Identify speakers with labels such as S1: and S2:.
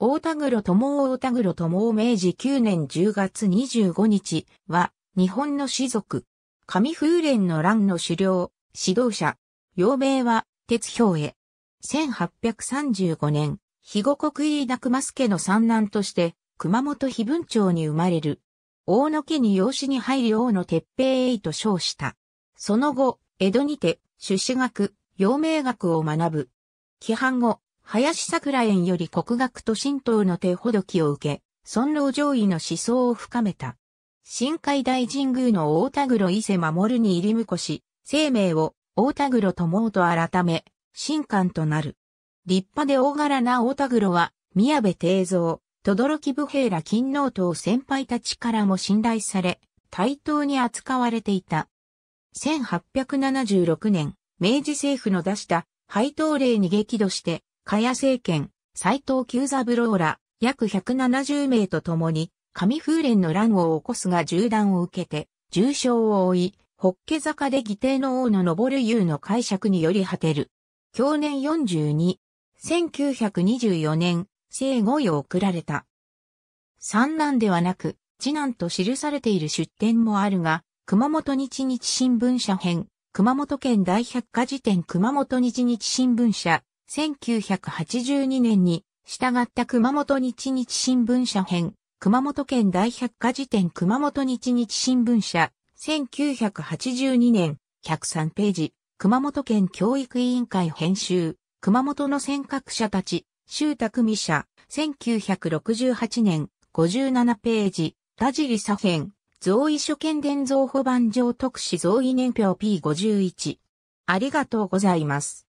S1: 大田黒友大田黒友明治9年10月25日は、
S2: 日本の士族。上風連の乱の首領、指導者。陽明は、鉄兵へ。1835年、肥後国飯田熊助の三男として、熊本非文町に生まれる。大野家に養子に入り大野鉄平へと称した。その後、江戸にて、出資学、陽明学を学ぶ。規範後、林桜園より国学と神道の手ほどきを受け、尊老上位の思想を深めた。深海大神宮の大田黒伊勢守に入り婿し、生命を大田黒友と改め、神官となる。立派で大柄な大田黒は、宮部定蔵、轟き武兵ら金納等先輩たちからも信頼され、対等に扱われていた。1876年、明治政府の出した配当令に激怒して、加谷政権、斎藤久三郎ら、約170名と共に、上風連の乱を起こすが銃弾を受けて、重傷を負い、ホッケ坂で義弟の王の昇る優の解釈により果てる。去年42、1924年、生後を送られた。三男ではなく、次男と記されている出典もあるが、熊本日日新聞社編、熊本県大百科事典熊本日日新聞社、1982年に、従った熊本日日新聞社編、熊本県大百科事典熊本日日新聞社、1982年、103ページ、熊本県教育委員会編集、熊本の尖閣者たち、周拓美社、1968年、57ページ、田尻左編、増意所
S1: 見伝造保版上特使増意年表 P51。ありがとうございます。